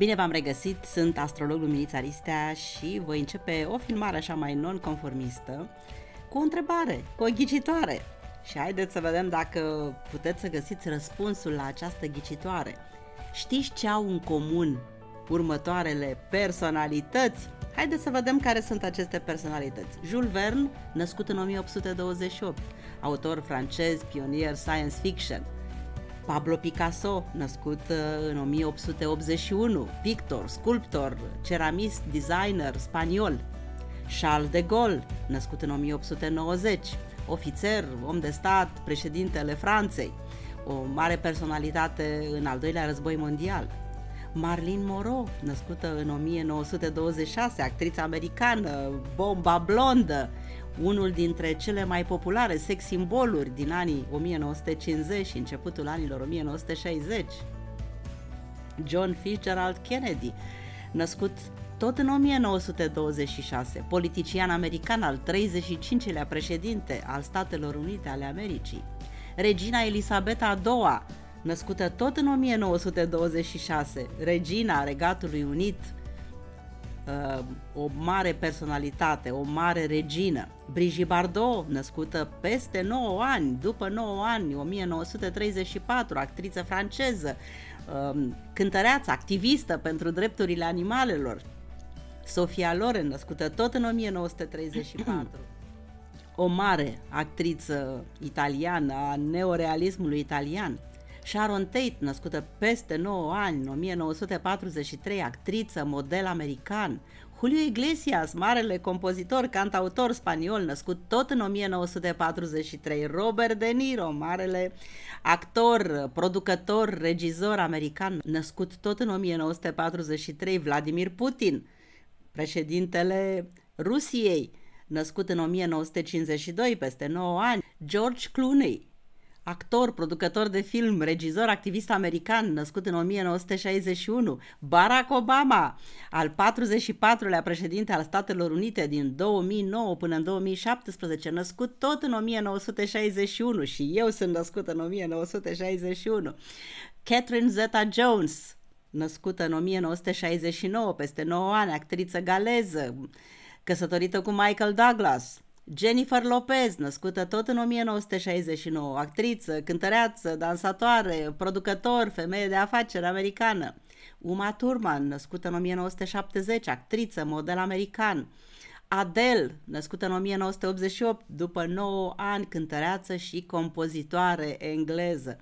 Bine v-am regăsit, sunt astrolog Luminița Aristea și voi începe o filmare așa mai nonconformistă cu o întrebare, cu o ghicitoare. Și haideți să vedem dacă puteți să găsiți răspunsul la această ghicitoare. Știți ce au în comun următoarele personalități? Haideți să vedem care sunt aceste personalități. Jules Verne, născut în 1828, autor francez, pionier science fiction – Pablo Picasso, născut uh, în 1881, pictor, sculptor, ceramist, designer spaniol. Charles de Gaulle, născut în 1890, ofițer, om de stat, președintele Franței, o mare personalitate în al doilea război mondial. Marlene Moreau, născută în 1926, actriță americană, bomba blondă, unul dintre cele mai populare sex simboluri din anii 1950 și începutul anilor 1960. John Fitzgerald Kennedy, născut tot în 1926, politician american al 35-lea președinte al Statelor Unite ale Americii, regina Elisabeta II, născută tot în 1926, regina Regatului Unit, Uh, o mare personalitate, o mare regină. Brigitte Bardot, născută peste 9 ani, după 9 ani, 1934, actriță franceză, um, cântăreață, activistă pentru drepturile animalelor. Sofia Loren, născută tot în 1934. o mare actriță italiană a neorealismului italian. Sharon Tate, născută peste 9 ani, în 1943, actriță, model american, Julio Iglesias, marele compozitor, cantautor spaniol, născut tot în 1943, Robert De Niro, marele actor, producător, regizor american, născut tot în 1943, Vladimir Putin, președintele Rusiei, născut în 1952, peste 9 ani, George Clooney, actor, producător de film, regizor, activist american, născut în 1961, Barack Obama, al 44-lea președinte al Statelor Unite din 2009 până în 2017, născut tot în 1961 și eu sunt născut în 1961, Catherine Zeta-Jones, născută în 1969, peste 9 ani, actriță galeză, căsătorită cu Michael Douglas, Jennifer Lopez, născută tot în 1969, actriță, cântăreață, dansatoare, producător, femeie de afaceri americană. Uma Thurman, născută în 1970, actriță, model american. Adele, născută în 1988, după 9 ani, cântăreață și compozitoare engleză.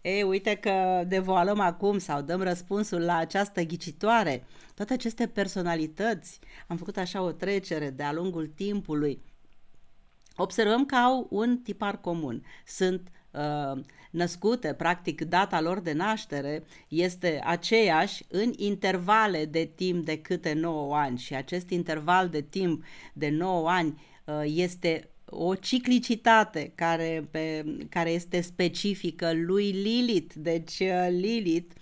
E, uite că devoalăm acum sau dăm răspunsul la această ghicitoare. Toate aceste personalități, am făcut așa o trecere de-a lungul timpului, observăm că au un tipar comun. Sunt uh, născute, practic data lor de naștere este aceeași în intervale de timp de câte 9 ani și acest interval de timp de 9 ani uh, este o ciclicitate care, pe, care este specifică lui Lilith. Deci uh, Lilith,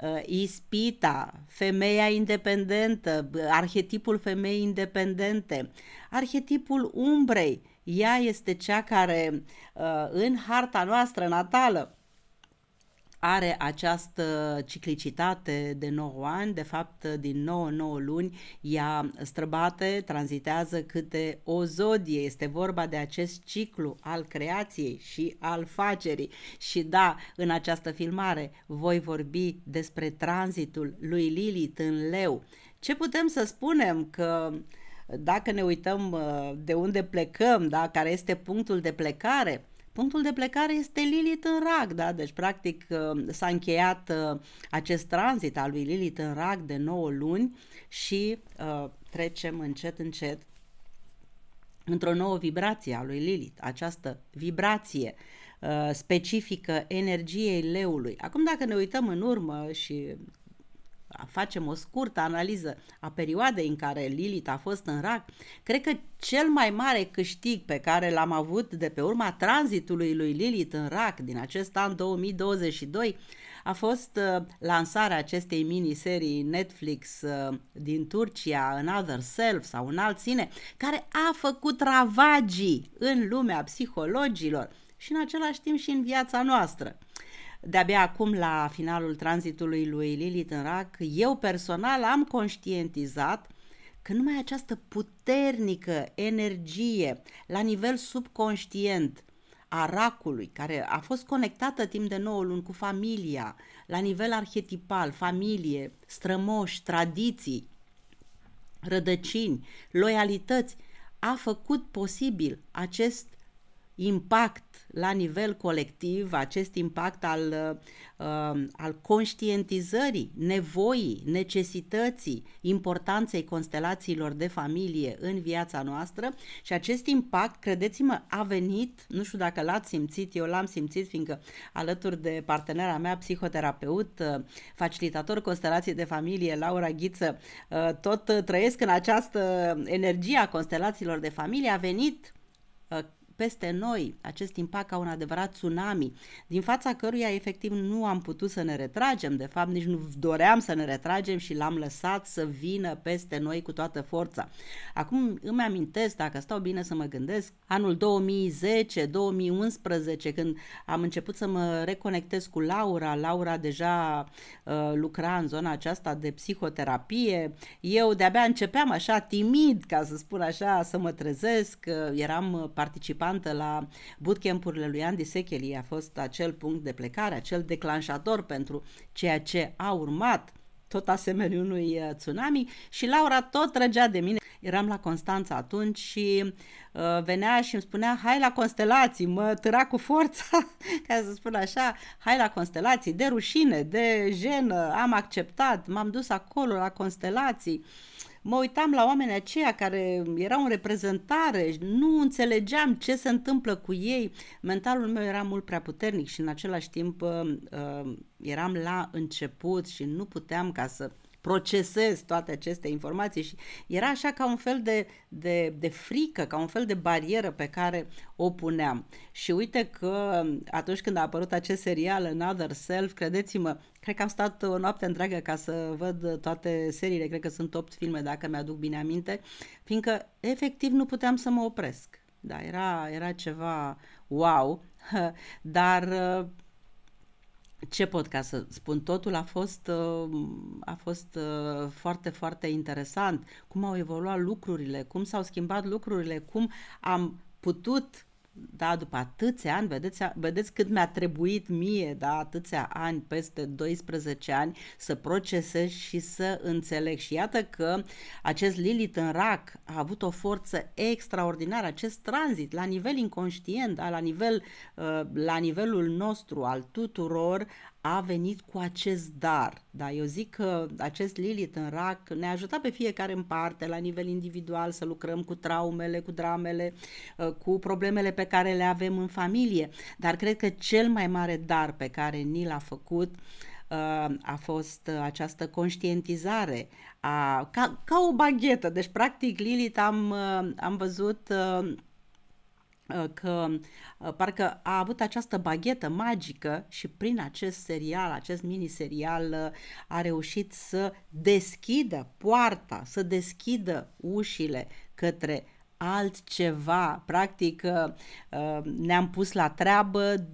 uh, ispita, femeia independentă, arhetipul femeii independente, arhetipul umbrei, ea este cea care uh, în harta noastră natală are această ciclicitate de 9 ani, de fapt din 9-9 luni ea străbate, tranzitează câte o zodie, este vorba de acest ciclu al creației și al facerii și da, în această filmare voi vorbi despre tranzitul lui Lilith în leu. Ce putem să spunem că uh, dacă ne uităm uh, de unde plecăm, da, care este punctul de plecare, Punctul de plecare este Lilith în rag, da? Deci, practic, uh, s-a încheiat uh, acest tranzit al lui Lilith în rag de 9 luni și uh, trecem încet, încet într-o nouă vibrație a lui Lilith, această vibrație uh, specifică energiei leului. Acum, dacă ne uităm în urmă și facem o scurtă analiză a perioadei în care Lilith a fost în rac, cred că cel mai mare câștig pe care l-am avut de pe urma tranzitului lui Lilith în rac din acest an 2022 a fost uh, lansarea acestei miniserii Netflix uh, din Turcia, Another Self sau un alt sine, care a făcut ravagii în lumea psihologilor și în același timp și în viața noastră de-abia acum la finalul tranzitului lui Lilith în rac, eu personal am conștientizat că numai această puternică energie la nivel subconștient a racului, care a fost conectată timp de 9 luni cu familia, la nivel arhetipal, familie, strămoși, tradiții, rădăcini, loialități, a făcut posibil acest impact la nivel colectiv, acest impact al, uh, uh, al conștientizării nevoii, necesității, importanței constelațiilor de familie în viața noastră și acest impact, credeți-mă, a venit, nu știu dacă l-ați simțit, eu l-am simțit fiindcă alături de partenera mea, psihoterapeut, uh, facilitator constelații de familie, Laura Ghiță, tot trăiesc în această energie a constelațiilor de familie, a venit peste noi acest impact ca un adevărat tsunami, din fața căruia efectiv nu am putut să ne retragem, de fapt nici nu doream să ne retragem și l-am lăsat să vină peste noi cu toată forța. Acum îmi amintesc, dacă stau bine să mă gândesc, anul 2010-2011, când am început să mă reconectez cu Laura, Laura deja uh, lucra în zona aceasta de psihoterapie, eu de-abia începeam așa timid, ca să spun așa, să mă trezesc, uh, eram uh, participat participantă la bootcamp-urile lui Andy Secheli a fost acel punct de plecare, acel declanșator pentru ceea ce a urmat tot asemenea unui uh, tsunami și Laura tot trăgea de mine. Eram la Constanța atunci și uh, venea și îmi spunea, hai la constelații, mă târa cu forța, ca să spun așa, hai la constelații, de rușine, de jenă, am acceptat, m-am dus acolo la constelații. Uh, mă uitam la oamenii aceia care erau în reprezentare, nu înțelegeam ce se întâmplă cu ei. Mentalul meu era mult prea puternic și în același timp uh, uh, eram la început și nu puteam ca să procesez toate aceste informații și era așa ca un fel de, de, de frică, ca un fel de barieră pe care o puneam. Și uite că um, atunci când a apărut acest serial Another Self, credeți-mă, cred că am stat o noapte întreagă ca să văd toate seriile, cred că sunt 8 filme dacă mi-aduc bine aminte, fiindcă efectiv nu puteam să mă opresc. Da, era, era ceva wow, dar uh, ce pot ca să spun, totul a fost, uh, a fost uh, foarte, foarte interesant. Cum au evoluat lucrurile, cum s-au schimbat lucrurile, cum am putut da, după atâția ani, vedeți, vedeți cât mi-a trebuit mie, da, atâția ani, peste 12 ani, să procesez și să înțeleg. Și iată că acest Lilith în rac a avut o forță extraordinară, acest tranzit la nivel inconștient, da, la, nivel, uh, la nivelul nostru al tuturor, a venit cu acest dar. Da? Eu zic că acest Lilith în rac ne-a ajutat pe fiecare în parte, la nivel individual, să lucrăm cu traumele, cu dramele, uh, cu problemele pe care le avem în familie. Dar cred că cel mai mare dar pe care ni l-a făcut uh, a fost uh, această conștientizare a, ca, ca o baghetă. Deci, practic, Lilith am, am văzut Uh, că uh, parcă a avut această baghetă magică și prin acest serial, acest miniserial uh, a reușit să deschidă poarta, să deschidă ușile către altceva. Practic ne-am pus la treabă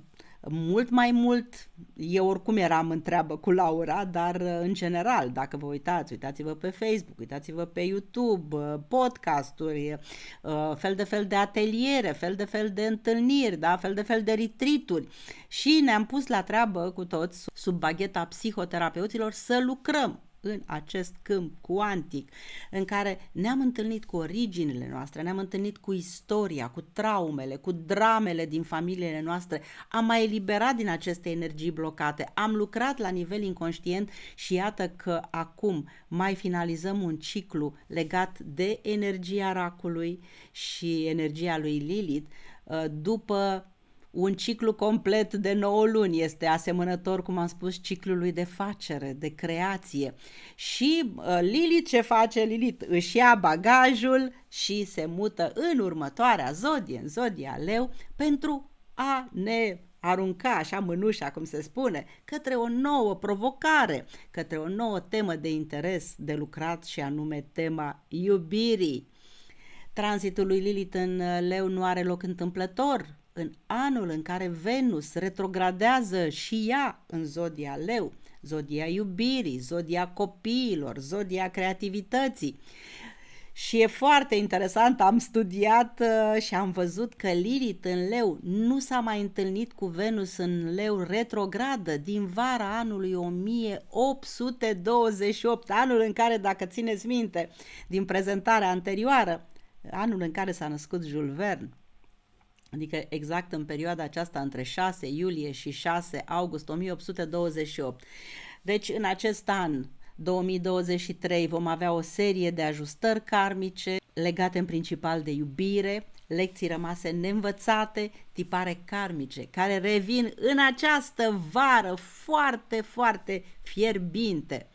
mult mai mult. Eu oricum eram în treabă cu Laura, dar uh, în general, dacă vă uitați, uitați-vă pe Facebook, uitați-vă pe YouTube, uh, podcasturi, uh, fel de fel de ateliere, fel de fel de întâlniri, da? fel de fel de retrituri și ne-am pus la treabă cu toți sub bagheta psihoterapeuților să lucrăm în acest câmp cuantic în care ne-am întâlnit cu originile noastre, ne-am întâlnit cu istoria, cu traumele, cu dramele din familiile noastre, am mai eliberat din aceste energii blocate, am lucrat la nivel inconștient și iată că acum mai finalizăm un ciclu legat de energia racului și energia lui Lilith uh, după un ciclu complet de 9 luni este asemănător, cum am spus, ciclului de facere, de creație. Și uh, Lilith ce face? Lilith își ia bagajul și se mută în următoarea zodie, în zodia leu, pentru a ne arunca așa mânușa, cum se spune, către o nouă provocare, către o nouă temă de interes de lucrat și anume tema iubirii. Tranzitul lui Lilith în uh, leu nu are loc întâmplător, în anul în care Venus retrogradează și ea în zodia leu, zodia iubirii, zodia copiilor, zodia creativității. Și e foarte interesant, am studiat uh, și am văzut că Lilith în leu nu s-a mai întâlnit cu Venus în leu retrogradă din vara anului 1828, anul în care, dacă țineți minte din prezentarea anterioară, anul în care s-a născut Jules Verne adică exact în perioada aceasta între 6 iulie și 6 august 1828. Deci în acest an 2023 vom avea o serie de ajustări karmice legate în principal de iubire, lecții rămase neînvățate, tipare karmice, care revin în această vară foarte, foarte fierbinte.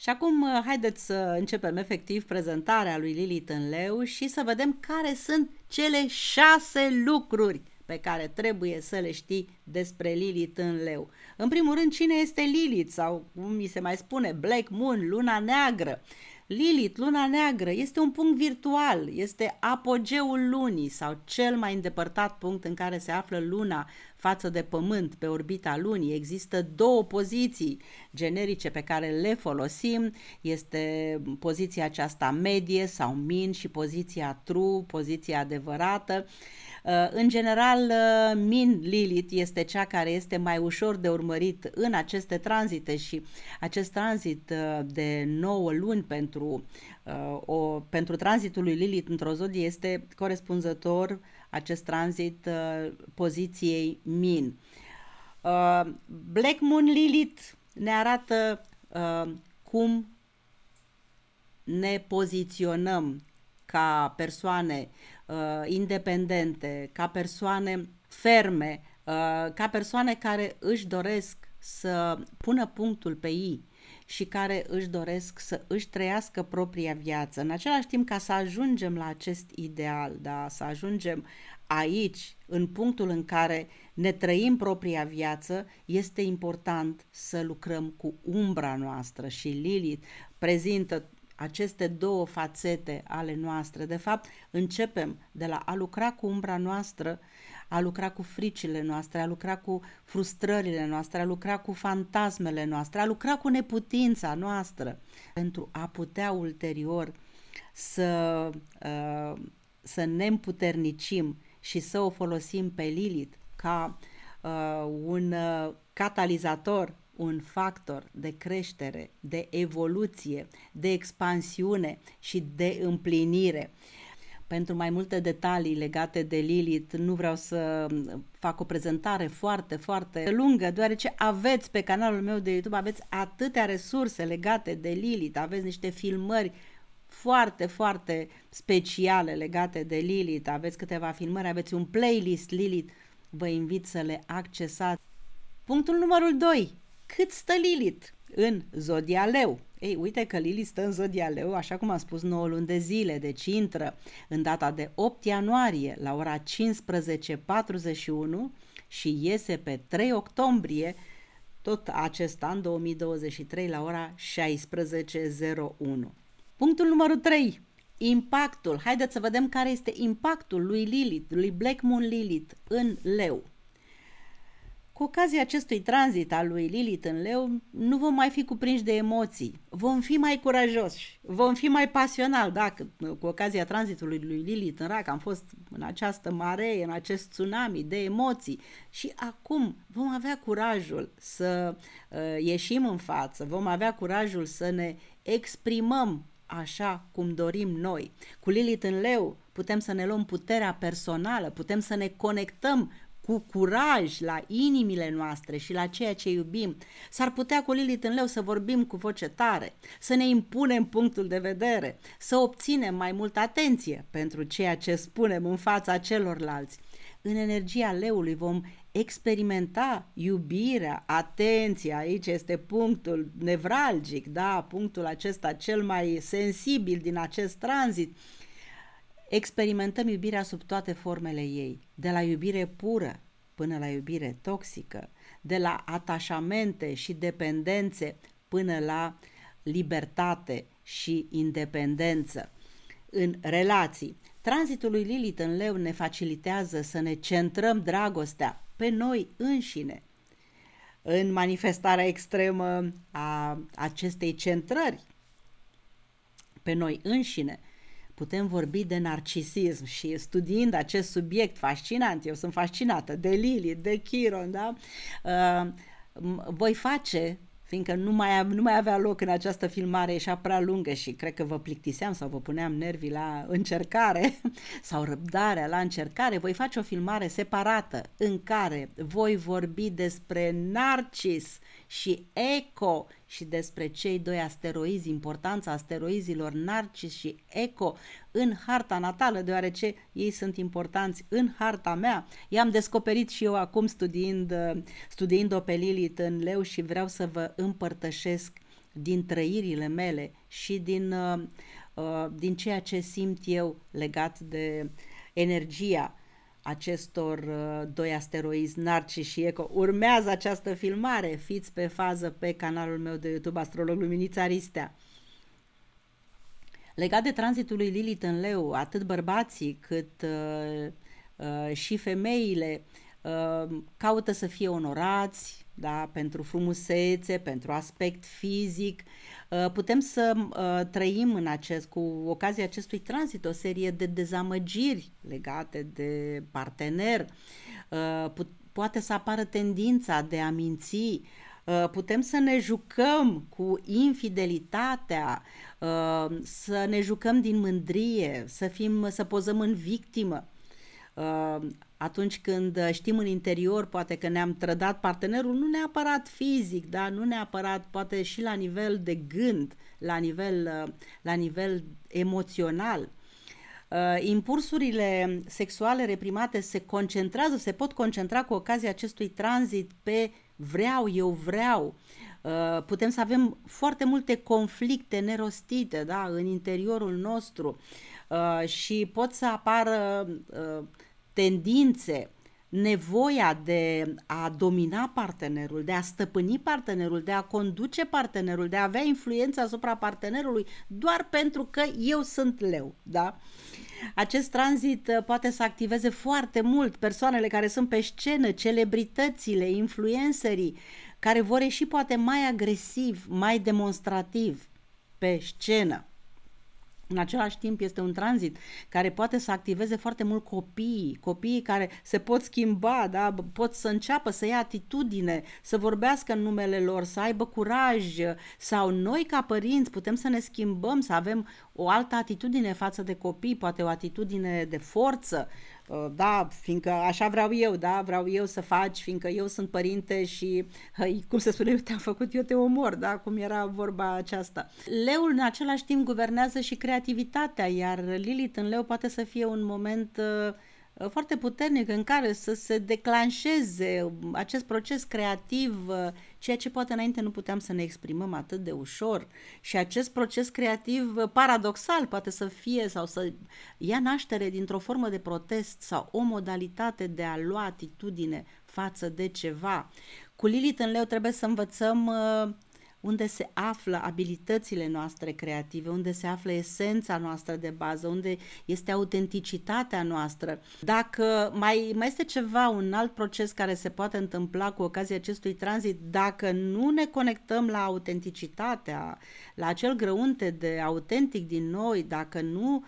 Și acum uh, haideți să începem efectiv prezentarea lui Lilith în leu și să vedem care sunt cele șase lucruri pe care trebuie să le știi despre Lilith în leu. În primul rând, cine este Lilith sau cum mi se mai spune Black Moon, luna neagră. Lilith, luna neagră, este un punct virtual, este apogeul lunii sau cel mai îndepărtat punct în care se află luna față de pământ pe orbita lunii. Există două poziții generice pe care le folosim, este poziția aceasta medie sau min și poziția true, poziția adevărată. Uh, Uh, în general, uh, Min Lilith este cea care este mai ușor de urmărit în aceste tranzite și acest tranzit uh, de 9 luni pentru, o, pentru tranzitul lui Lilith într-o zodie este corespunzător acest tranzit poziției Min. Black Moon Lilith ne arată cum ne poziționăm ca persoane uh, uh, independente, ca persoane ferme, uh, ca persoane care își doresc să pună punctul pe ei și care își doresc să își trăiască propria viață. În același timp, ca să ajungem la acest ideal, da? să ajungem aici, în punctul în care ne trăim propria viață, este important să lucrăm cu umbra noastră și Lilith prezintă aceste două fațete ale noastre. De fapt, începem de la a lucra cu umbra noastră, a lucra cu fricile noastre, a lucra cu frustrările noastre, a lucra cu fantasmele noastre, a lucra cu neputința noastră, pentru a putea ulterior să, uh, să ne împuternicim și să o folosim pe Lilith ca uh, un uh, catalizator un factor de creștere, de evoluție, de expansiune și de împlinire. Pentru mai multe detalii legate de Lilith, nu vreau să fac o prezentare foarte, foarte lungă, deoarece aveți pe canalul meu de YouTube, aveți atâtea resurse legate de Lilith, aveți niște filmări foarte, foarte speciale legate de Lilith, aveți câteva filmări, aveți un playlist Lilith, vă invit să le accesați. Punctul numărul 2. Cât stă Lilith în zodia leu? Ei, uite că Lilith stă în zodia leu, așa cum am spus, 9 luni de zile, deci intră în data de 8 ianuarie la ora 15.41 și iese pe 3 octombrie tot acest an 2023 la ora 16.01. Punctul numărul 3. Impactul. Haideți să vedem care este impactul lui Lilith, lui Black Moon Lilith în leu. Cu ocazia acestui tranzit al lui Lilith în leu, nu vom mai fi cuprinși de emoții, vom fi mai curajoși, vom fi mai pasional. Dacă cu ocazia tranzitului lui Lilith în rac am fost în această mare, în acest tsunami de emoții și acum vom avea curajul să uh, ieșim în față, vom avea curajul să ne exprimăm așa cum dorim noi. Cu Lilith în leu putem să ne luăm puterea personală, putem să ne conectăm cu curaj la inimile noastre și la ceea ce iubim, s-ar putea cu Lilith în leu să vorbim cu voce tare, să ne impunem punctul de vedere, să obținem mai multă atenție pentru ceea ce spunem în fața celorlalți. În energia leului vom experimenta iubirea, atenția, aici este punctul nevralgic, da, punctul acesta cel mai sensibil din acest tranzit, Experimentăm iubirea sub toate formele ei, de la iubire pură până la iubire toxică, de la atașamente și dependențe până la libertate și independență. În relații, tranzitul lui Lilith în leu ne facilitează să ne centrăm dragostea pe noi înșine. În manifestarea extremă a acestei centrări pe noi înșine, putem vorbi de narcisism și studiind acest subiect fascinant, eu sunt fascinată de Lili, de Chiron, da? Uh, voi face fiindcă nu mai, nu mai avea loc în această filmare, ieșea prea lungă și cred că vă plictiseam sau vă puneam nervii la încercare sau răbdarea la încercare, voi face o filmare separată în care voi vorbi despre narcis și eco și despre cei doi asteroizi, importanța asteroizilor Narcis și Eco în harta natală, deoarece ei sunt importanți în harta mea. I-am descoperit și eu acum studiind, studiind-o pe Lilith în leu și vreau să vă împărtășesc din trăirile mele și din, uh, uh, din ceea ce simt eu legat de energia acestor uh, doi asteroizi, Narci și Eco. Urmează această filmare, fiți pe fază pe canalul meu de YouTube Astrolog Luminița Aristea. Legat de tranzitul lui Lilith în leu, atât bărbații cât uh, uh, și femeile uh, caută să fie onorați, da, pentru frumusețe, pentru aspect fizic, Uh, putem să uh, trăim în acest, cu ocazia acestui tranzit, o serie de dezamăgiri legate de partener, uh, poate să apară tendința de a minți, putem să ne jucăm cu infidelitatea, să ne jucăm din mândrie, să fim, să pozăm în victimă atunci când uh, știm în interior poate că ne-am trădat partenerul, nu neapărat fizic, da? nu neapărat poate și la nivel de gând, la nivel, uh, la nivel emoțional. Uh, Impulsurile sexuale reprimate se concentrează, se pot concentra cu ocazia acestui tranzit pe vreau, eu vreau. Putem să avem foarte multe conflicte nerostite da? în interiorul nostru și pot să apară tendințe, nevoia de a domina partenerul, de a stăpâni partenerul, de a conduce partenerul, de a avea influență asupra partenerului, doar pentru că eu sunt leu, da? Acest tranzit uh, poate să activeze foarte mult persoanele care sunt pe scenă, celebritățile, influencerii, care vor ieși poate mai agresiv, mai demonstrativ pe scenă în același timp este un tranzit care poate să activeze foarte mult copiii, copiii care se pot schimba, da? pot să înceapă să ia atitudine, să vorbească în numele lor, să aibă curaj sau noi ca părinți putem să ne schimbăm, să avem o altă atitudine față de copii, poate o atitudine de forță, Uh, da, fiindcă așa vreau eu, da, vreau eu să faci, fiindcă eu sunt părinte și, cum se spune, eu te-am făcut, eu te omor, da, cum era vorba aceasta. Leul în același timp guvernează și creativitatea, iar Lilith în leu poate să fie un moment uh, Uh, foarte puternic în care să se declanșeze um, acest proces creativ, uh, ceea ce poate înainte nu puteam să ne exprimăm atât de ușor. Și acest proces creativ uh, paradoxal poate să fie sau să ia naștere dintr-o formă de protest sau o modalitate de a lua atitudine față de ceva. Cu Lilith în leu trebuie să învățăm unde se află abilitățile noastre creative, unde se află esența noastră de bază, unde este autenticitatea noastră. Dacă mai, mai este ceva, un alt proces care se poate întâmpla cu ocazia acestui tranzit, dacă nu ne conectăm la autenticitatea, la acel grăunte de autentic din noi, dacă nu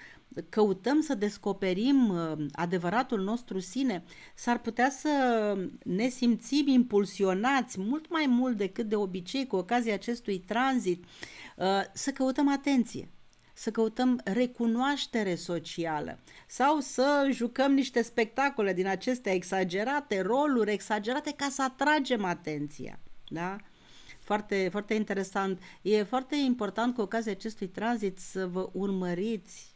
căutăm să descoperim uh, adevăratul nostru sine, s-ar putea să ne simțim impulsionați mult mai mult decât de obicei cu ocazia acestui tranzit, uh, să căutăm atenție să căutăm recunoaștere socială sau să jucăm niște spectacole din acestea exagerate, roluri exagerate ca să atragem atenția. Da? Foarte, foarte interesant. E foarte important cu ocazia acestui tranzit să vă urmăriți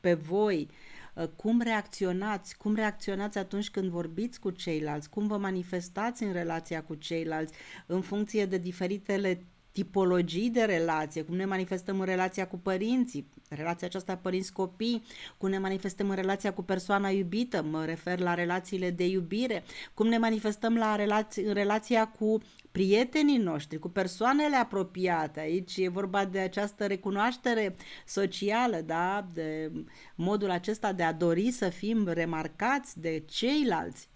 pe voi, uh, cum reacționați, cum reacționați atunci când vorbiți cu ceilalți, cum vă manifestați în relația cu ceilalți, în funcție de diferitele tipologii de relație, cum ne manifestăm în relația cu părinții, relația aceasta părinți-copii, cum ne manifestăm în relația cu persoana iubită, mă refer la relațiile de iubire, cum ne manifestăm la relaț- în relația cu prietenii noștri, cu persoanele apropiate. Aici e vorba de această recunoaștere socială, da? de modul acesta de a dori să fim remarcați de ceilalți.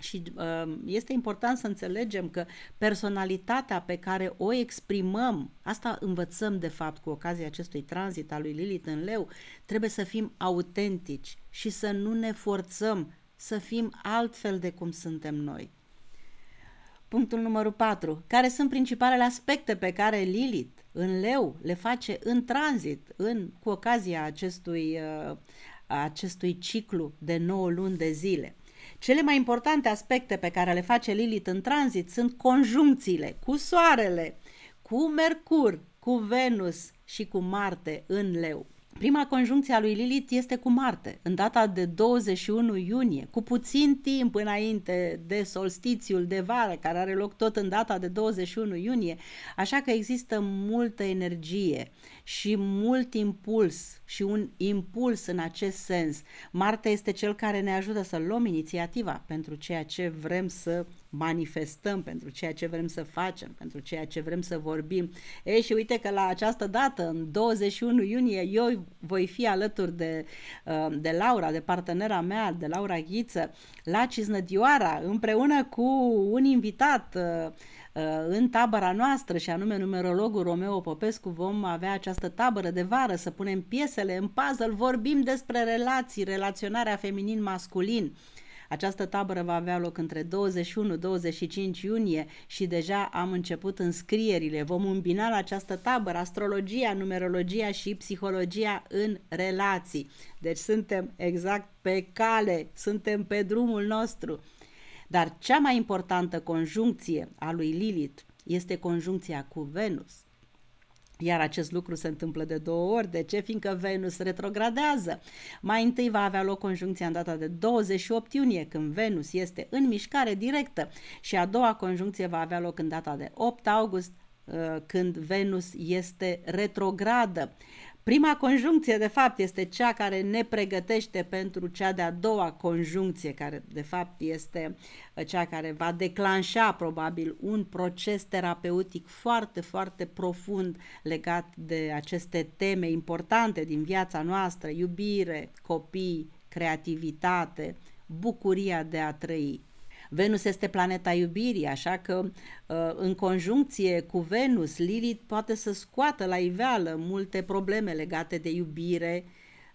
Și um, este important să înțelegem că personalitatea pe care o exprimăm, asta învățăm de fapt cu ocazia acestui tranzit al lui Lilith în leu, trebuie să fim autentici și să nu ne forțăm să fim altfel de cum suntem noi. Punctul numărul 4. Care sunt principalele aspecte pe care Lilith în leu le face în tranzit, în, cu ocazia acestui, uh, acestui ciclu de 9 luni de zile? Cele mai importante aspecte pe care le face Lilith în tranzit sunt conjuncțiile cu Soarele, cu Mercur, cu Venus și cu Marte în leu. Prima conjuncție a lui Lilith este cu Marte, în data de 21 iunie, cu puțin timp înainte de solstițiul de vară, care are loc tot în data de 21 iunie, așa că există multă energie și mult impuls și un impuls în acest sens. Marte este cel care ne ajută să luăm inițiativa pentru ceea ce vrem să manifestăm, pentru ceea ce vrem să facem, pentru ceea ce vrem să vorbim. Ei, și uite că la această dată, în 21 iunie, eu voi fi alături de, uh, de Laura, de partenera mea, de Laura Ghiță, la Ciznădioara, împreună cu un invitat uh, în tabăra noastră și anume numerologul Romeo Popescu vom avea această tabără de vară să punem piesele în puzzle, vorbim despre relații, relaționarea feminin-masculin. Această tabără va avea loc între 21-25 iunie și deja am început înscrierile. Vom îmbina la această tabără astrologia, numerologia și psihologia în relații. Deci suntem exact pe cale, suntem pe drumul nostru. Dar cea mai importantă conjuncție a lui Lilith este conjuncția cu Venus. Iar acest lucru se întâmplă de două ori. De ce? Fiindcă Venus retrogradează. Mai întâi va avea loc conjuncția în data de 28 iunie, când Venus este în mișcare directă, și a doua conjuncție va avea loc în data de 8 august, uh, când Venus este retrogradă. Prima conjuncție, de fapt, este cea care ne pregătește pentru cea de-a doua conjuncție, care, de fapt, este uh, cea care va declanșa, probabil, un proces terapeutic foarte, foarte profund legat de aceste teme importante din viața noastră, iubire, copii, creativitate, bucuria de a trăi. Venus este planeta iubirii, așa că uh, în conjuncție cu Venus, Lilith poate să scoată la iveală multe probleme legate de iubire,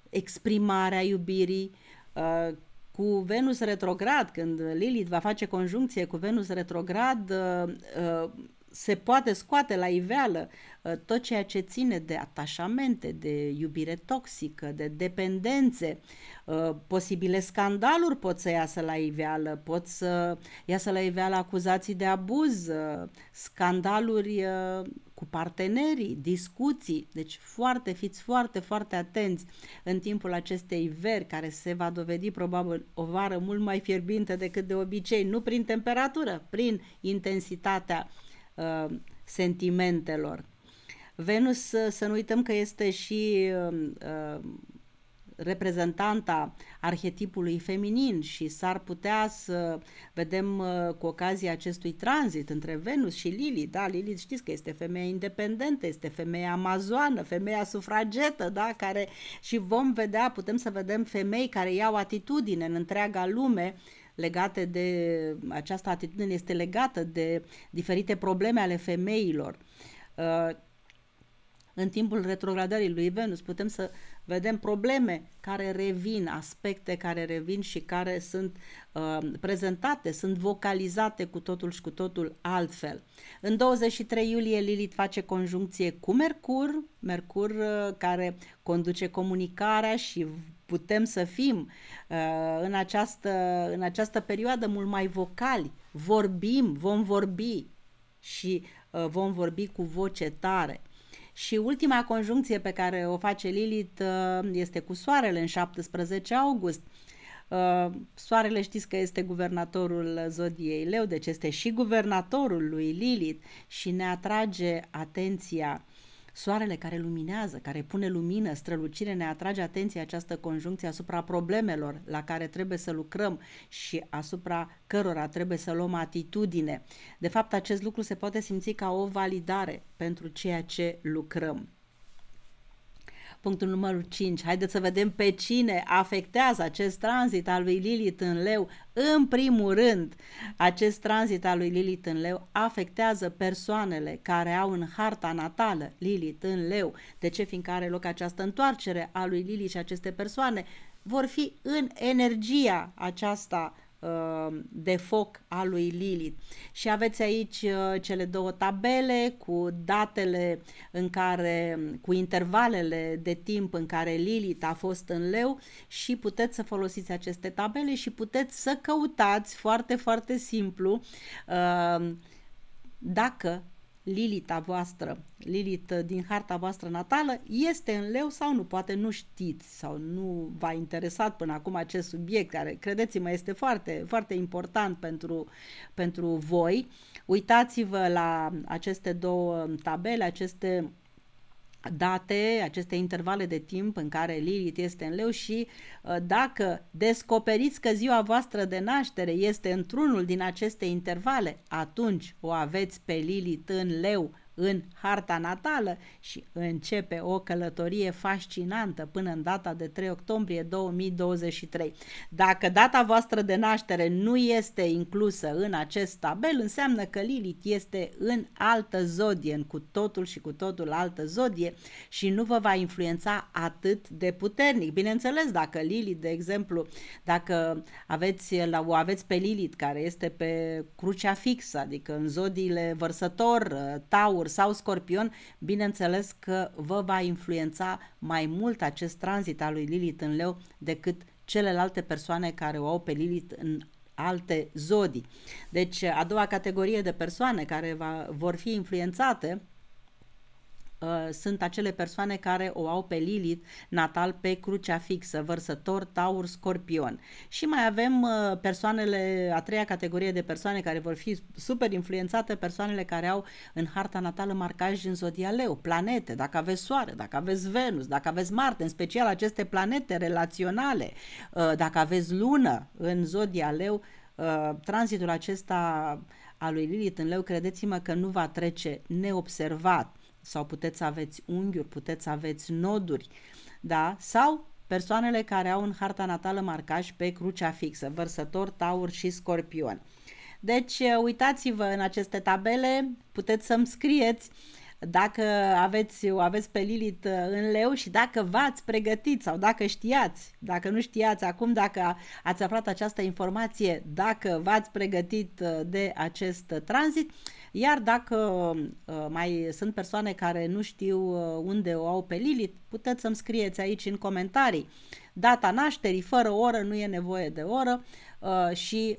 exprimarea iubirii, uh, cu Venus retrograd, când Lilith va face conjuncție cu Venus retrograd, uh, se poate scoate la iveală ă, tot ceea ce ține de atașamente, de iubire toxică, de dependențe, ă, posibile scandaluri pot să iasă la iveală, pot să iasă la iveală acuzații de abuz, ă, scandaluri cu partenerii, discuții. Deci foarte, fiți foarte, foarte atenți în timpul acestei veri care se va dovedi probabil o vară mult mai fierbinte decât de obicei, nu prin temperatură, prin intensitatea uh, Uh, sentimentelor. Venus, uh, să nu uităm că este și um, uh, reprezentanta arhetipului feminin și s-ar putea să vedem cu ocazia acestui tranzit între Venus și Lili. da, Lili știți că este femeia independentă, este femeia amazoană, femeia sufragetă, da, care și vom vedea, putem să vedem femei care iau atitudine în întreaga lume uh, legate de această atitudine este legată de diferite probleme ale femeilor. Uh, în timpul retrogradării lui Venus putem să vedem probleme care revin, aspecte care revin și care sunt uh, prezentate, sunt vocalizate cu totul și cu totul altfel. În 23 iulie Lilith face conjuncție cu Mercur, Mercur uh, care conduce comunicarea și putem să fim uh, în această, în această perioadă mult mai vocali, vorbim, vom vorbi și uh, vom vorbi cu voce tare. Și ultima conjuncție pe care o face Lilith uh, este cu soarele în 17 august. Soarele știți că este guvernatorul zodiei leu, deci este și guvernatorul lui Lilith și ne atrage atenția Soarele care luminează, care pune lumină, strălucire, ne atrage atenția această conjuncție asupra problemelor la care trebuie să lucrăm și asupra cărora trebuie să luăm atitudine. De fapt, acest lucru se poate simți ca o validare pentru ceea ce lucrăm. Punctul numărul 5. Haideți să vedem pe cine afectează acest tranzit al lui Lilith în leu. În primul rând, acest tranzit al lui Lilith în leu afectează persoanele care au în harta natală Lilith în leu. De ce? Fiindcă are loc această întoarcere a lui Lilith și aceste persoane vor fi în energia aceasta Uh, de foc a lui Lilith. Și aveți aici uh, cele două tabele cu datele în care, cu intervalele de timp în care Lilith a fost în leu și puteți să folosiți aceste tabele și puteți să căutați foarte, foarte simplu uh, dacă Lilita voastră, Lilit uh, din harta voastră natală, este în leu sau nu? Poate nu știți sau nu v-a interesat până acum acest subiect, care, credeți-mă, este foarte, foarte important pentru, pentru voi. Uitați-vă la aceste două tabele, aceste date, aceste intervale de timp în care Lilith este în leu și uh, dacă descoperiți că ziua voastră de naștere este într-unul din aceste intervale, atunci o aveți pe Lilith în leu în harta natală și începe o călătorie fascinantă până în data de 3 octombrie 2023. Dacă data voastră de naștere nu este inclusă în acest tabel, înseamnă că Lilith este în altă zodie, în cu totul și cu totul altă zodie și nu vă va influența atât de puternic. Bineînțeles, dacă Lilith, de exemplu, dacă aveți, o aveți pe Lilith care este pe crucea fixă, adică în zodiile vărsător, taur, taur sau scorpion, bineînțeles că vă va influența mai mult acest tranzit al lui Lilith în leu decât celelalte persoane care o au pe Lilith în alte zodii. Deci a doua categorie de persoane care va, vor fi influențate Uh, sunt acele persoane care o au pe Lilith natal pe crucea fixă, vărsător, taur, scorpion. Și mai avem uh, persoanele, a treia categorie de persoane care vor fi super influențate, persoanele care au în harta natală marcaj în zodia leu, planete, dacă aveți soare, dacă aveți Venus, dacă aveți Marte, în special aceste planete relaționale, uh, dacă aveți lună în zodia leu, tranzitul acesta a lui Lilith în leu, credeți-mă că nu va trece neobservat sau puteți să aveți unghiuri, puteți să aveți noduri, da? Sau persoanele care au în harta natală marcaj pe crucea fixă, vărsător, taur și scorpion. Deci eh, uitați-vă în aceste tabele, puteți să-mi scrieți dacă aveți, o aveți pe Lilith eh, în leu și dacă v-ați pregătit sau dacă știați, dacă nu știați acum, dacă ați aflat această informație, dacă v-ați pregătit eh, de acest tranzit, iar dacă uh, mai sunt persoane care nu știu uh, unde o au pe Lilith, puteți să-mi scrieți aici în comentarii data nașterii, fără oră, nu e nevoie de oră uh, și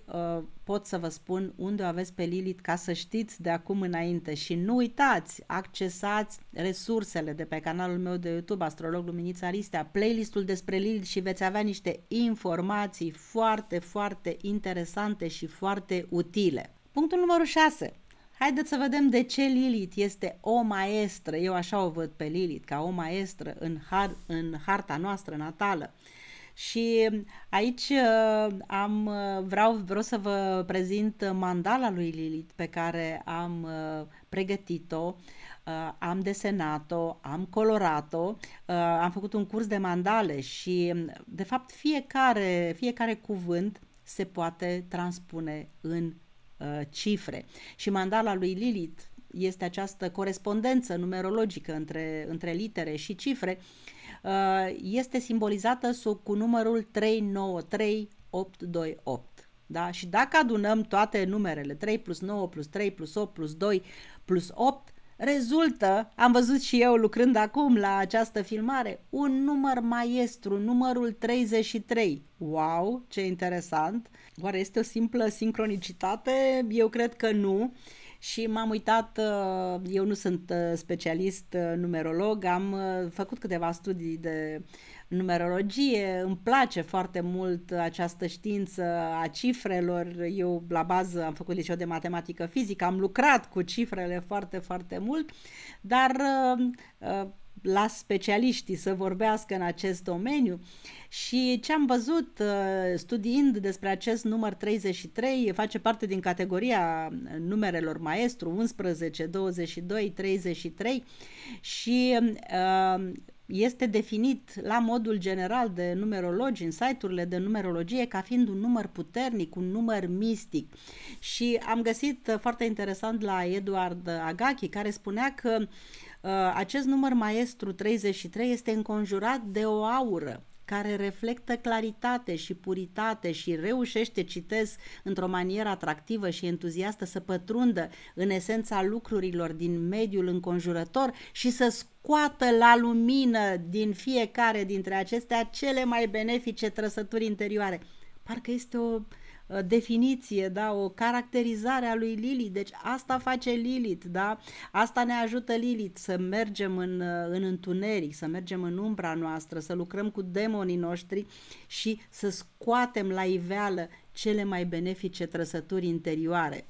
pot să vă spun unde o aveți pe Lilith ca să știți de acum înainte și nu uitați, accesați resursele de pe canalul meu de YouTube Astrolog Luminița Aristea, playlistul despre Lilith și veți avea niște informații foarte, foarte interesante și foarte utile. Punctul numărul 6. Haideți să vedem de ce Lilith este o maestră, eu așa o văd pe Lilith, ca o maestră în, har, în harta noastră natală. Și aici uh, am, uh, vreau, vreau să vă prezint mandala lui Lilith pe care am uh, pregătit-o, am desenat-o, am colorat-o, am făcut un curs de mandale și um, de fapt fiecare, fiecare cuvânt se poate transpune în uh, cifre. Și mandala lui Lilith este această corespondență numerologică între, între litere și cifre, uh, este simbolizată sub, cu numărul 393828. Da? Și dacă adunăm toate numerele, 3 plus 9 plus 3 plus 8 plus 2 plus 8, Rezultă, am văzut și eu lucrând acum la această filmare, un număr maestru, numărul 33. Wow, ce interesant! Oare este o simplă sincronicitate? Eu cred că nu. Și m-am uitat, uh, eu nu sunt uh, specialist uh, numerolog, am făcut câteva studii de numerologie, îmi place foarte mult această știință a cifrelor. Eu la bază am făcut liceu de matematică fizică, am lucrat cu cifrele foarte, foarte mult, dar uh, uh, la specialiștii să vorbească în acest domeniu și ce am văzut uh, studiind despre acest număr 33 face parte din categoria numerelor maestru 11, 22, 33 și este definit la modul general de numerologi în site-urile de numerologie ca fiind un număr puternic, un număr mistic. Și am găsit uh, foarte interesant la Eduard Agachi care spunea că uh, acest număr maestru 33 este înconjurat de o aură, care reflectă claritate și puritate și reușește, citez, într-o manieră atractivă și entuziastă să pătrundă în esența lucrurilor din mediul înconjurător și să scoată la lumină din fiecare dintre acestea cele mai benefice trăsături interioare. Parcă este o Uh, definiție, da, o caracterizare a lui Lilith. Deci asta face Lilith, da? Asta ne ajută Lilith să mergem în, uh, în întuneric, să mergem în umbra noastră, să lucrăm cu demonii noștri și să scoatem la iveală cele mai benefice trăsături interioare.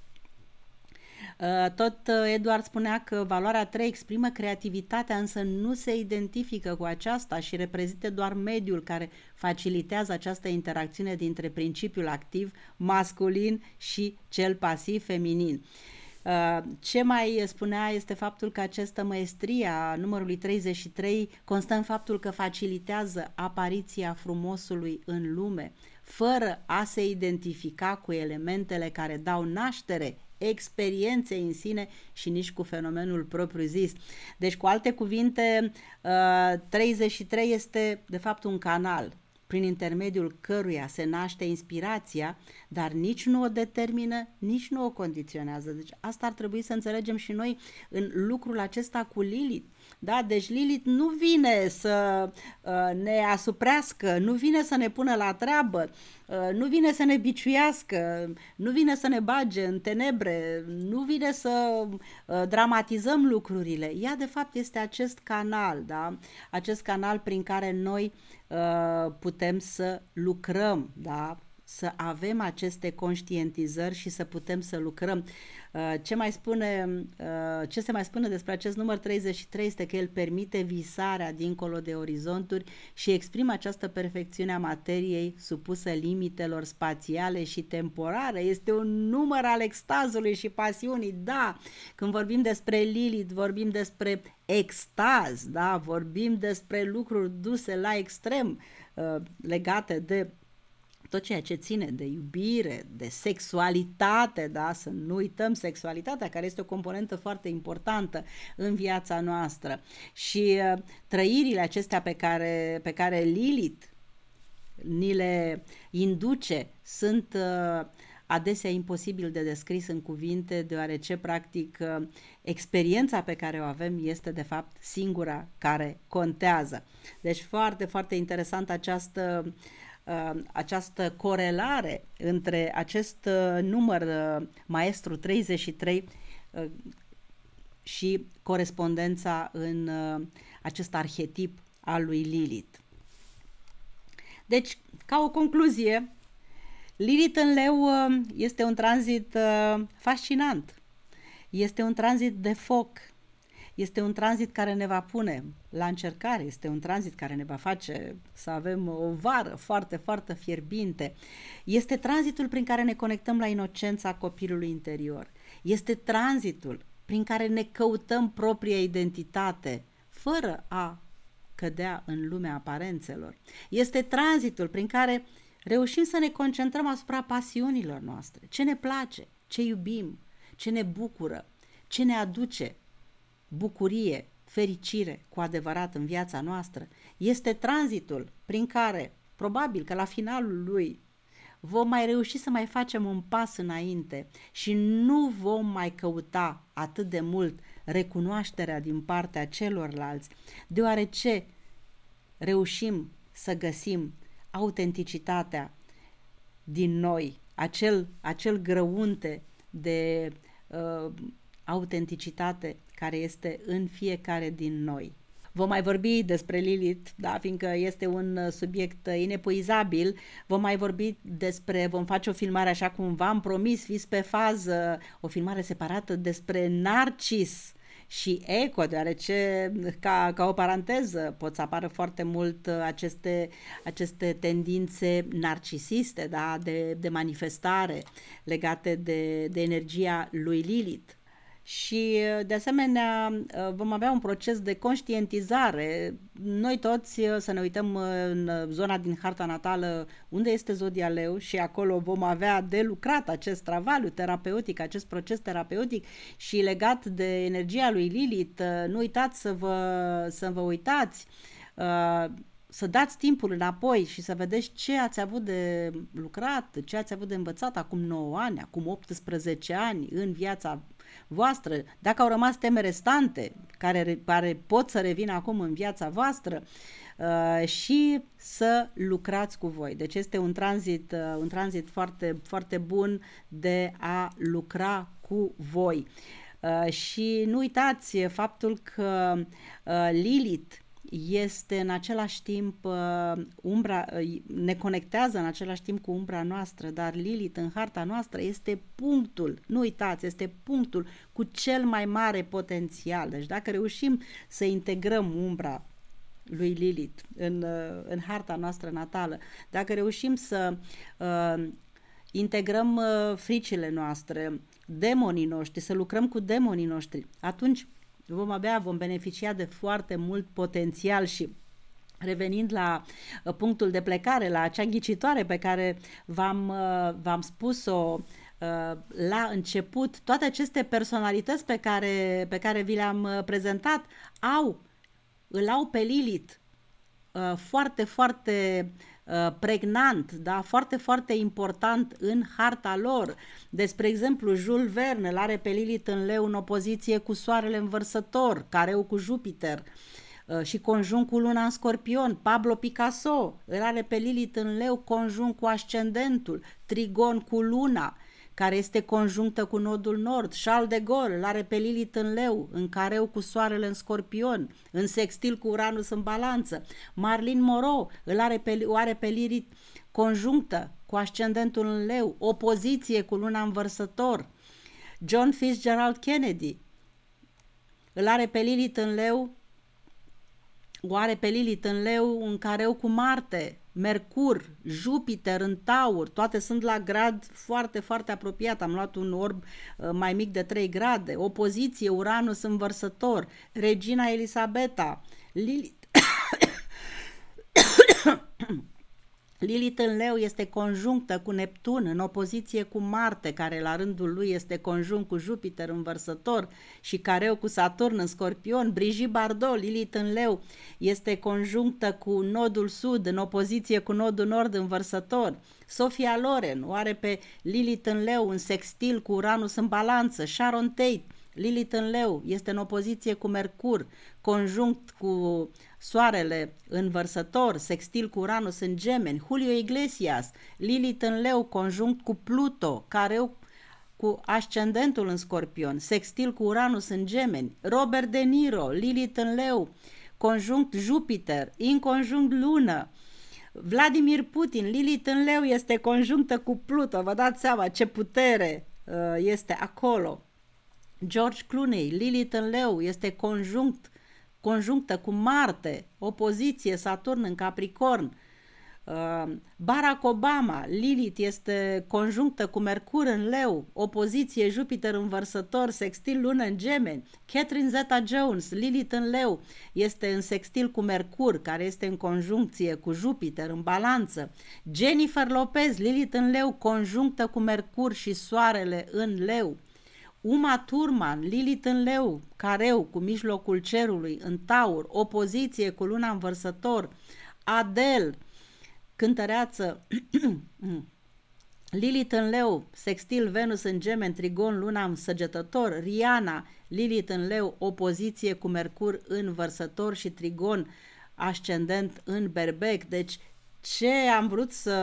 Uh, tot uh, Eduard spunea că valoarea 3 exprimă creativitatea, însă nu se identifică cu aceasta și reprezintă doar mediul care facilitează această interacțiune dintre principiul activ masculin și cel pasiv feminin. Uh, ce mai spunea este faptul că această măestrie a numărului 33 constă în faptul că facilitează apariția frumosului în lume, fără a se identifica cu elementele care dau naștere experienței în sine și nici cu fenomenul propriu-zis. Deci, cu alte cuvinte, 33 uh, este de fapt un canal prin intermediul căruia se naște inspirația, dar nici nu o determină, nici nu o condiționează. Deci asta ar trebui să înțelegem și noi în lucrul acesta cu Lilith da? Deci Lilith nu vine să uh, ne asuprească, nu vine să ne pună la treabă, uh, nu vine să ne biciuiască, nu vine să ne bage în tenebre, nu vine să uh, dramatizăm lucrurile. Ea, de fapt, este acest canal, da? acest canal prin care noi uh, putem să lucrăm, da? să avem aceste conștientizări și să putem să lucrăm. Uh, ce, mai spune, uh, ce se mai spune despre acest număr 33 este că el permite visarea dincolo de orizonturi și exprimă această perfecțiune a materiei supusă limitelor spațiale și temporare. Este un număr al extazului și pasiunii, da. Când vorbim despre Lilith, vorbim despre extaz, da, vorbim despre lucruri duse la extrem uh, legate de tot ceea ce ține de iubire, de sexualitate, da, să nu uităm sexualitatea care este o componentă foarte importantă în viața noastră și uh, trăirile acestea pe care, pe care Lilith ni le induce sunt uh, adesea imposibil de descris în cuvinte, deoarece, practic, uh, experiența pe care o avem este, de fapt, singura care contează. Deci, foarte, foarte interesant această Uh, această corelare între acest uh, număr uh, maestru 33 și corespondența în acest arhetip al lui Lilith. Deci, ca o concluzie, Lilith în leu este un tranzit fascinant. Este un tranzit de foc, este un tranzit care ne va pune la încercare, este un tranzit care ne va face să avem o vară foarte, foarte fierbinte. Este tranzitul prin care ne conectăm la inocența copilului interior. Este tranzitul prin care ne căutăm propria identitate, fără a cădea în lumea aparențelor. Este tranzitul prin care reușim să ne concentrăm asupra pasiunilor noastre, ce ne place, ce iubim, ce ne bucură, ce ne aduce bucurie, fericire cu adevărat în viața noastră, este tranzitul prin care, probabil că la finalul lui, vom mai reuși să mai facem un pas înainte și nu vom mai căuta atât de mult recunoașterea din partea celorlalți, deoarece reușim să găsim autenticitatea din noi, acel, acel grăunte de uh, autenticitate care este în fiecare din noi. Vom mai vorbi despre Lilith, da, fiindcă este un uh, subiect uh, inepuizabil. Vom mai vorbi despre, vom face o filmare așa cum v-am promis, fiți pe fază, o filmare separată despre Narcis și eco, deoarece ca, ca o paranteză pot să apară foarte mult uh, aceste, aceste tendințe narcisiste da? de, de manifestare legate de, de energia lui Lilith și uh, de asemenea uh, vom avea un proces de conștientizare. Noi toți uh, să ne uităm în zona din harta natală unde este zodia leu și acolo vom avea de lucrat acest travaliu terapeutic, acest proces terapeutic și legat de energia lui Lilith, nu uitați să vă, să vă uitați să dați timpul înapoi și să vedeți ce ați avut de lucrat, ce ați avut de învățat acum 9 ani, acum 18 ani în viața voastră, dacă au rămas teme restante care, care pot să revină acum în viața voastră uh, și să lucrați cu voi. Deci este un tranzit, uh, un tranzit foarte, foarte bun de a lucra cu voi. Uh, și nu uitați faptul că Lilith este în același timp uh, umbra, uh, ne conectează în același timp cu umbra noastră, dar Lilith în harta noastră este punctul, nu uitați, este punctul cu cel mai mare potențial. Deci dacă reușim să integrăm umbra lui Lilith în, uh, în harta noastră natală, dacă reușim să uh, integrăm uh, fricile noastre, demonii noștri, să lucrăm cu demonii noștri, atunci vom avea, vom beneficia de foarte mult potențial și Revenind la uh, punctul de plecare, la acea ghicitoare pe care v-am, uh, v-am spus-o uh, la început, toate aceste personalități pe care, pe care vi le-am prezentat au, îl au pe Lilith foarte, foarte uh, Uh, pregnant, da? foarte, foarte important în harta lor. Despre exemplu, Jules Verne îl are pe Lilith în leu în opoziție cu soarele învărsător, careu cu Jupiter uh, și conjunct cu luna în scorpion, Pablo Picasso îl are pe Lilith în leu conjunct cu ascendentul, trigon cu luna, care este conjunctă cu nodul nord, șal de gol l-are pe Lilith în leu, în careu cu soarele în scorpion, în sextil cu Uranus în balanță. Marlin Moreau îl are pe, o are pe Lilith conjunctă cu ascendentul în leu, opoziție cu luna în vărsător. John Fitzgerald Kennedy îl are pe Lilith în leu, o are pe Lilith în leu, în careu cu Marte, Mercur, Jupiter în Taur, toate sunt la grad foarte, foarte apropiat. Am luat un orb uh, mai mic de 3 grade. Opoziție, Uranus în vărsător, Regina Elisabeta, Lilith Lilith în leu este conjunctă cu Neptun, în opoziție cu Marte, care la rândul lui este conjunct cu Jupiter în vărsător și careu cu Saturn în scorpion. Brigitte Bardot, Lilith în leu, este conjunctă cu nodul sud, în opoziție cu nodul nord în vărsător. Sofia Loren o are pe Lilith în leu, în sextil cu Uranus în balanță. Sharon Tate, Lilith în leu este în opoziție cu Mercur, conjunct cu Soarele învărsător, sextil cu Uranus în gemeni, Julio Iglesias, Lilith în leu conjunct cu Pluto, careu cu ascendentul în scorpion, sextil cu Uranus în gemeni, Robert De Niro, Lilith în leu, conjunct Jupiter, inconjunct lună, Vladimir Putin, Lilith în leu este conjunctă cu Pluto, vă dați seama ce putere uh, este acolo. George Clooney, Lilith în leu, este conjunct conjunctă cu Marte, opoziție Saturn în Capricorn, uh, Barack Obama, Lilith este conjunctă cu Mercur în Leu, opoziție Jupiter în Vărsător, sextil Lună în Gemeni. Catherine Zeta-Jones, Lilith în Leu, este în sextil cu Mercur, care este în conjuncție cu Jupiter în balanță. Jennifer Lopez, Lilith în Leu, conjunctă cu Mercur și Soarele în Leu. Uma Turman, Lilith în leu, careu cu mijlocul cerului, în taur, opoziție cu luna învărsător, Adel, cântăreață, Lilith în leu, sextil Venus în gemen, trigon, luna în săgetător, Riana, Lilith în leu, opoziție cu Mercur în vărsător și trigon ascendent în berbec. Deci ce am vrut să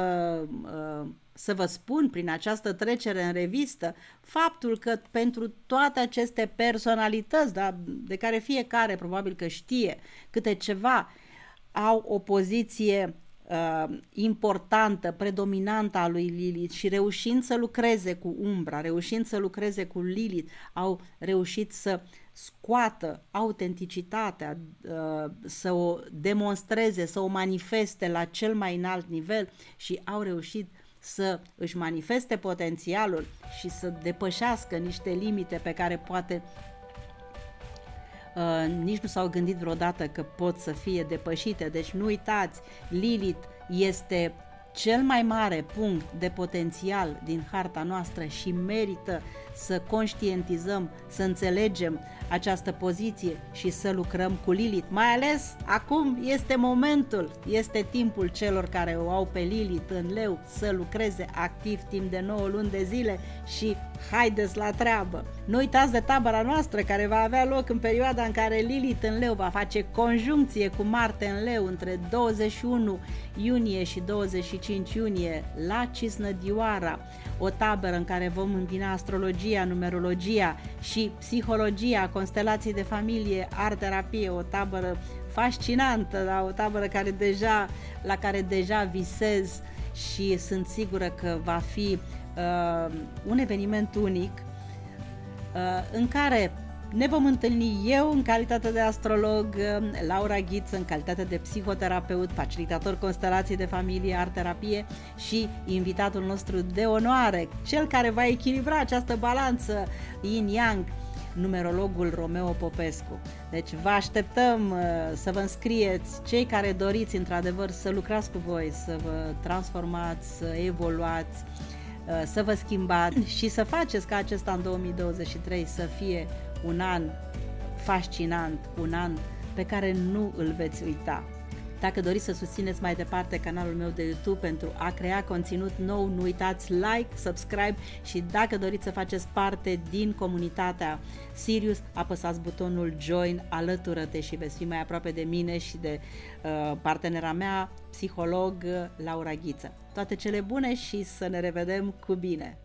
uh, să vă spun prin această trecere în revistă faptul că pentru toate aceste personalități, da, de care fiecare probabil că știe câte ceva, au o poziție uh, importantă, predominantă a lui Lilith și reușind să lucreze cu umbra, reușind să lucreze cu Lilith, au reușit să scoată autenticitatea, uh, să o demonstreze, să o manifeste la cel mai înalt nivel și au reușit să își manifeste potențialul și să depășească niște limite pe care poate uh, nici nu s-au gândit vreodată că pot să fie depășite. Deci nu uitați, Lilith este cel mai mare punct de potențial din harta noastră și merită să conștientizăm, să înțelegem această poziție și să lucrăm cu Lilith. Mai ales acum este momentul, este timpul celor care o au pe Lilith în leu să lucreze activ timp de 9 luni de zile și haideți la treabă! Nu uitați de tabăra noastră care va avea loc în perioada în care Lilith în leu va face conjuncție cu Marte în leu între 21 iunie și 25 iunie la Cisnădioara, o tabără în care vom îmbina astrologia astrologia, numerologia și psihologia, constelații de familie, art terapie, o tabără fascinantă, da? o tabără care deja, la care deja visez și sunt sigură că va fi uh, un eveniment unic uh, în care ne vom întâlni eu în calitate de astrolog, um, Laura Ghiț în calitate de psihoterapeut, facilitator constelații de familie, art terapie și invitatul nostru de onoare, cel care va echilibra această balanță yin-yang, numerologul Romeo Popescu. Deci vă așteptăm uh, să vă înscrieți, cei care doriți într-adevăr să lucrați cu voi, să vă transformați, să evoluați, uh, să vă schimbați și să faceți ca acesta în 2023 să fie un an fascinant, un an pe care nu îl veți uita. Dacă doriți să susțineți mai departe canalul meu de YouTube pentru a crea conținut nou, nu uitați like, subscribe și dacă doriți să faceți parte din comunitatea Sirius, apăsați butonul Join, alătură-te și veți fi mai aproape de mine și de uh, partenera mea, psiholog Laura Ghiță. Toate cele bune și să ne revedem cu bine!